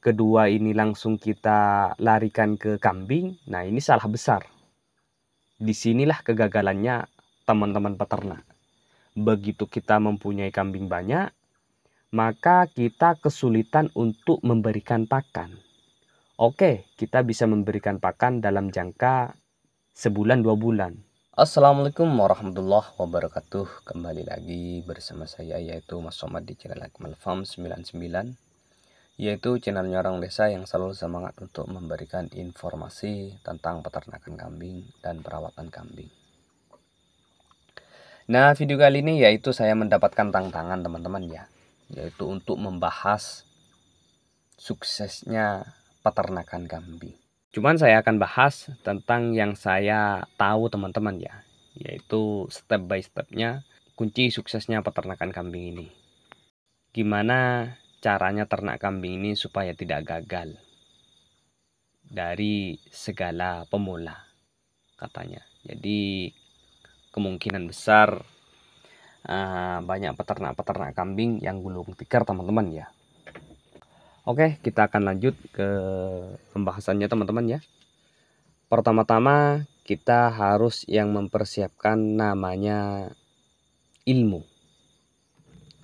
kedua ini langsung kita larikan ke kambing, nah ini salah besar. Disinilah kegagalannya teman-teman peternak. Begitu kita mempunyai kambing banyak, maka kita kesulitan untuk memberikan pakan. Oke, kita bisa memberikan pakan dalam jangka sebulan dua bulan. Assalamualaikum warahmatullahi wabarakatuh. Kembali lagi bersama saya yaitu Mas Somad di channel Akmal Farm 99 yaitu channelnya orang desa yang selalu semangat untuk memberikan informasi tentang peternakan kambing dan perawatan kambing. Nah, video kali ini yaitu saya mendapatkan tantangan teman-teman ya, yaitu untuk membahas suksesnya peternakan kambing. Cuman saya akan bahas tentang yang saya tahu teman-teman ya, yaitu step by stepnya kunci suksesnya peternakan kambing ini. Gimana caranya ternak kambing ini supaya tidak gagal dari segala pemula katanya. Jadi kemungkinan besar uh, banyak peternak-peternak kambing yang gulung tikar teman-teman ya. Oke, kita akan lanjut ke pembahasannya teman-teman ya. Pertama-tama kita harus yang mempersiapkan namanya ilmu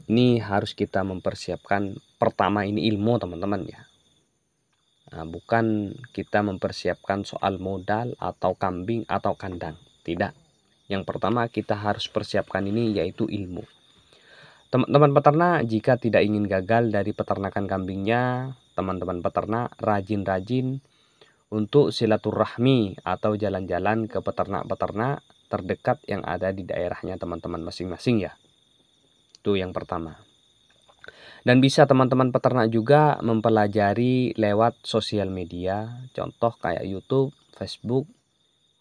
ini harus kita mempersiapkan pertama ini ilmu teman-teman ya nah, bukan kita mempersiapkan soal modal atau kambing atau kandang tidak yang pertama kita harus persiapkan ini yaitu ilmu teman-teman peternak jika tidak ingin gagal dari peternakan kambingnya teman-teman peternak rajin-rajin untuk silaturahmi atau jalan-jalan ke peternak-peternak terdekat yang ada di daerahnya teman-teman masing-masing ya itu yang pertama. Dan bisa teman-teman peternak juga mempelajari lewat sosial media, contoh kayak YouTube, Facebook,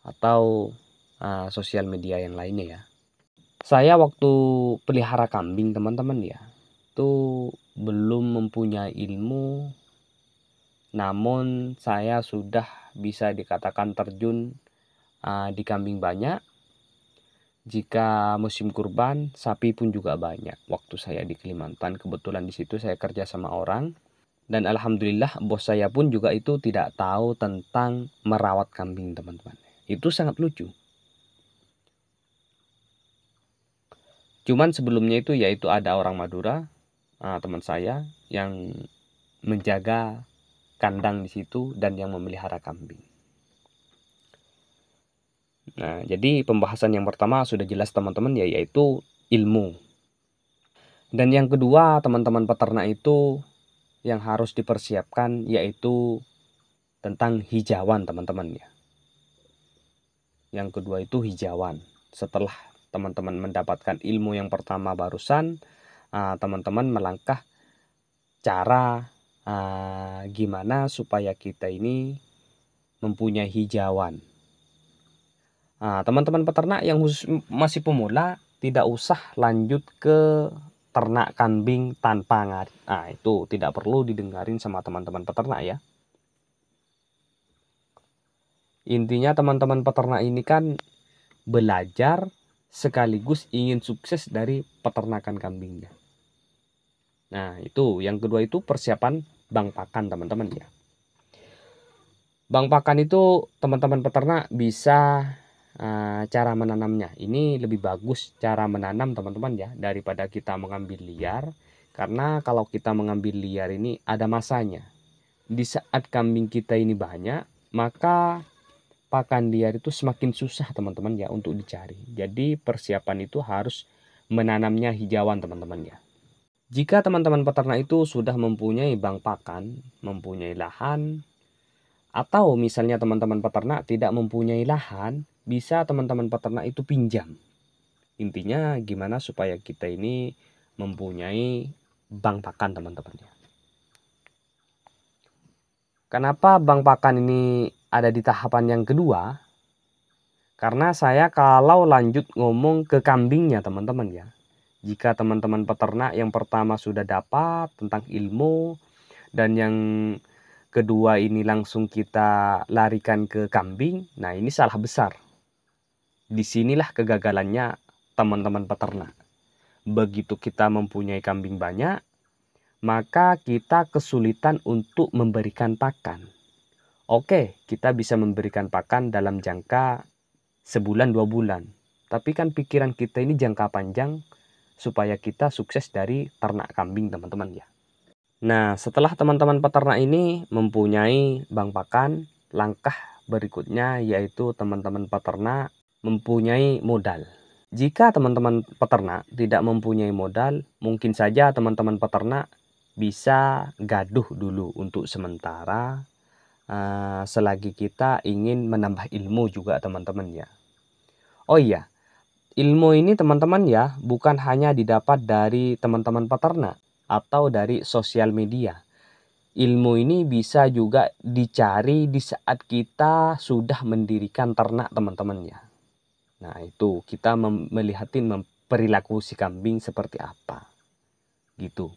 atau uh, sosial media yang lainnya ya. Saya waktu pelihara kambing teman-teman ya, itu belum mempunyai ilmu, namun saya sudah bisa dikatakan terjun uh, di kambing banyak jika musim kurban sapi pun juga banyak. Waktu saya di Kalimantan kebetulan di situ saya kerja sama orang dan alhamdulillah bos saya pun juga itu tidak tahu tentang merawat kambing teman-teman. Itu sangat lucu. Cuman sebelumnya itu yaitu ada orang Madura ah, teman saya yang menjaga kandang di situ dan yang memelihara kambing. Nah, jadi pembahasan yang pertama sudah jelas teman-teman ya yaitu ilmu. Dan yang kedua, teman-teman peternak itu yang harus dipersiapkan yaitu tentang hijauan, teman-teman ya. Yang kedua itu hijauan. Setelah teman-teman mendapatkan ilmu yang pertama barusan, ah, teman-teman melangkah cara ah, gimana supaya kita ini mempunyai hijauan Nah, teman-teman peternak yang khusus, masih pemula tidak usah lanjut ke ternak kambing tanpa ngarit. Nah, itu tidak perlu didengarin sama teman-teman peternak ya. Intinya teman-teman peternak ini kan belajar sekaligus ingin sukses dari peternakan kambingnya. Nah, itu yang kedua itu persiapan bank pakan teman-teman ya. Bank pakan itu teman-teman peternak bisa Eh, cara menanamnya. Ini lebih bagus cara menanam teman-teman ya daripada kita mengambil liar karena kalau kita mengambil liar ini ada masanya. Di saat kambing kita ini banyak, maka pakan liar itu semakin susah teman-teman ya untuk dicari. Jadi persiapan itu harus menanamnya hijauan teman-teman ya. Jika teman-teman peternak itu sudah mempunyai bank pakan, mempunyai lahan, atau misalnya teman-teman peternak tidak mempunyai lahan, bisa teman-teman peternak itu pinjam. Intinya gimana supaya kita ini mempunyai bank pakan teman-teman ya. Kenapa bank pakan ini ada di tahapan yang kedua? Karena saya kalau lanjut ngomong ke kambingnya teman-teman ya. Jika teman-teman peternak yang pertama sudah dapat tentang ilmu dan yang kedua ini langsung kita larikan ke kambing, nah ini salah besar. Disinilah kegagalannya teman-teman peternak. Begitu kita mempunyai kambing banyak, maka kita kesulitan untuk memberikan pakan. Oke, kita bisa memberikan pakan dalam jangka sebulan dua bulan. Tapi kan pikiran kita ini jangka panjang supaya kita sukses dari ternak kambing teman-teman ya. Nah, setelah teman-teman peternak ini mempunyai bank pakan, langkah berikutnya yaitu teman-teman peternak mempunyai modal. Jika teman-teman peternak tidak mempunyai modal, mungkin saja teman-teman peternak bisa gaduh dulu untuk sementara uh, selagi kita ingin menambah ilmu juga teman-teman ya. Oh iya, ilmu ini teman-teman ya bukan hanya didapat dari teman-teman peternak atau dari sosial media. Ilmu ini bisa juga dicari di saat kita sudah mendirikan ternak teman-teman ya. Nah itu kita melihatin perilaku si kambing seperti apa gitu.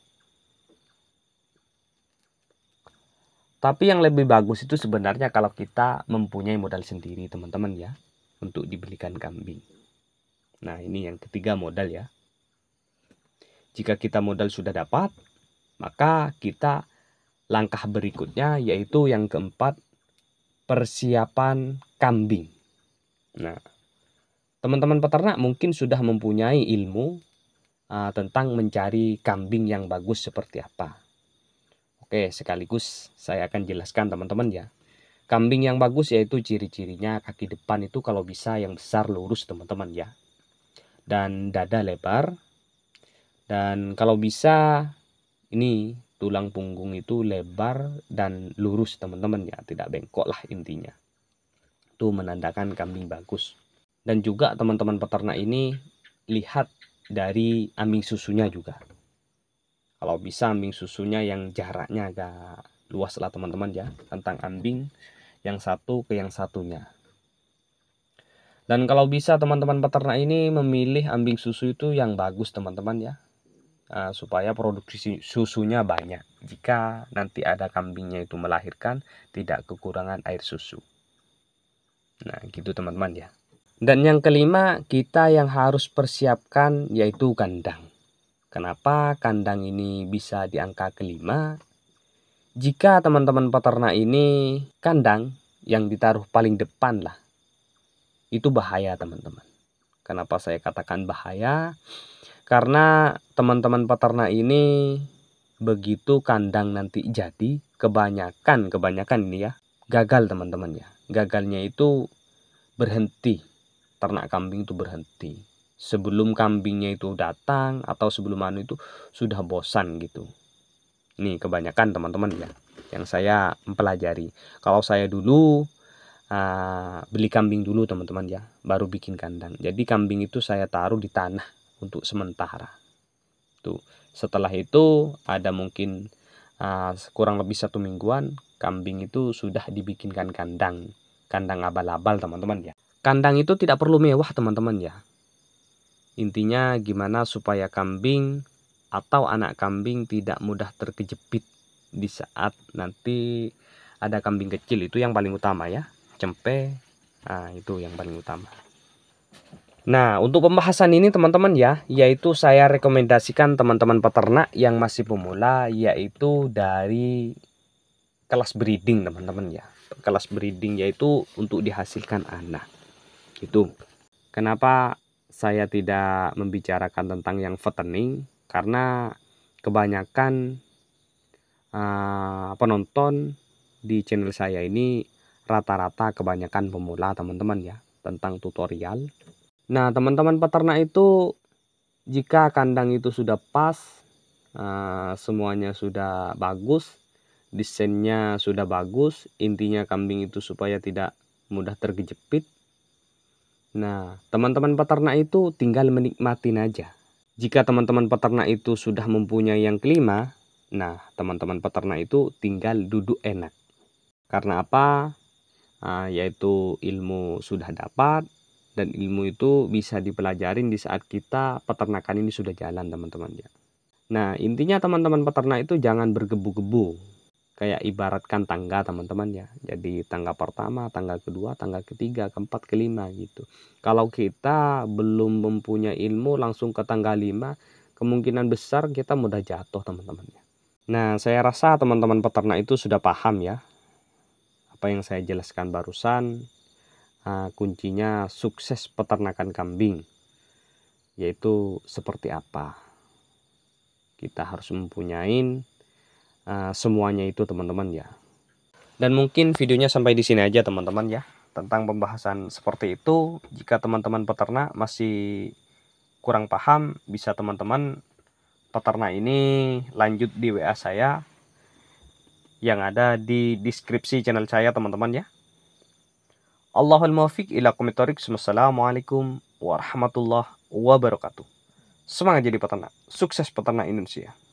Tapi yang lebih bagus itu sebenarnya kalau kita mempunyai modal sendiri teman-teman ya untuk dibelikan kambing. Nah ini yang ketiga modal ya. Jika kita modal sudah dapat, maka kita langkah berikutnya yaitu yang keempat persiapan kambing. Nah, teman-teman peternak mungkin sudah mempunyai ilmu uh, tentang mencari kambing yang bagus seperti apa. Oke, sekaligus saya akan jelaskan teman-teman ya. Kambing yang bagus yaitu ciri-cirinya kaki depan itu kalau bisa yang besar lurus teman-teman ya. Dan dada lebar, dan kalau bisa ini tulang punggung itu lebar dan lurus teman-teman ya tidak bengkok lah intinya itu menandakan kambing bagus dan juga teman-teman peternak ini lihat dari ambing susunya juga kalau bisa ambing susunya yang jaraknya agak luas lah teman-teman ya tentang ambing yang satu ke yang satunya dan kalau bisa teman-teman peternak ini memilih ambing susu itu yang bagus teman-teman ya Eh, supaya produksi susunya banyak. Jika nanti ada kambingnya itu melahirkan, tidak kekurangan air susu. Nah, gitu teman-teman ya. Dan yang kelima, kita yang harus persiapkan yaitu kandang. Kenapa kandang ini bisa di angka kelima? Jika teman-teman peternak ini kandang yang ditaruh paling depan lah, itu bahaya teman-teman. Kenapa saya katakan bahaya? karena teman-teman peternak ini begitu kandang nanti jadi kebanyakan kebanyakan ini ya gagal teman-teman ya gagalnya itu berhenti ternak kambing itu berhenti sebelum kambingnya itu datang atau sebelum anu itu sudah bosan gitu ini kebanyakan teman-teman ya yang saya mempelajari kalau saya dulu uh, beli kambing dulu teman-teman ya baru bikin kandang jadi kambing itu saya taruh di tanah untuk sementara. Tuh. Setelah itu ada mungkin uh, kurang lebih satu mingguan kambing itu sudah dibikinkan kandang, kandang abal-abal teman-teman ya. Kandang itu tidak perlu mewah teman-teman ya. Intinya gimana supaya kambing atau anak kambing tidak mudah terkejepit di saat nanti ada kambing kecil itu yang paling utama ya cempe nah, itu yang paling utama Nah, untuk pembahasan ini teman-teman ya, yaitu saya rekomendasikan teman-teman peternak yang masih pemula yaitu dari kelas breeding teman-teman ya. Kelas breeding yaitu untuk dihasilkan anak. Gitu. Kenapa saya tidak membicarakan tentang yang fattening? Karena kebanyakan uh, penonton di channel saya ini rata-rata kebanyakan pemula teman-teman ya tentang tutorial Nah, teman-teman peternak itu jika kandang itu sudah pas, eh, semuanya sudah bagus, desainnya sudah bagus, intinya kambing itu supaya tidak mudah terkejepit. Nah, teman-teman peternak itu tinggal menikmatin aja. Jika teman-teman peternak itu sudah mempunyai yang kelima, nah teman-teman peternak itu tinggal duduk enak. Karena apa? Ah, yaitu ilmu sudah dapat, dan ilmu itu bisa dipelajarin di saat kita peternakan ini sudah jalan teman-teman ya. Nah intinya teman-teman peternak itu jangan bergebu-gebu kayak ibaratkan tangga teman-teman ya. Jadi tangga pertama, tangga kedua, tangga ketiga, keempat, kelima gitu. Kalau kita belum mempunyai ilmu langsung ke tangga lima kemungkinan besar kita mudah jatuh teman-teman ya. Nah saya rasa teman-teman peternak itu sudah paham ya apa yang saya jelaskan barusan uh, kuncinya sukses peternakan kambing yaitu seperti apa kita harus mempunyai uh, semuanya itu teman-teman ya dan mungkin videonya sampai di sini aja teman-teman ya tentang pembahasan seperti itu jika teman-teman peternak masih kurang paham bisa teman-teman peternak ini lanjut di WA saya yang ada di deskripsi channel saya teman-teman ya Allahul muwafiq ila komitorik. Wassalamualaikum warahmatullahi wabarakatuh. Semangat jadi peternak. Sukses peternak Indonesia.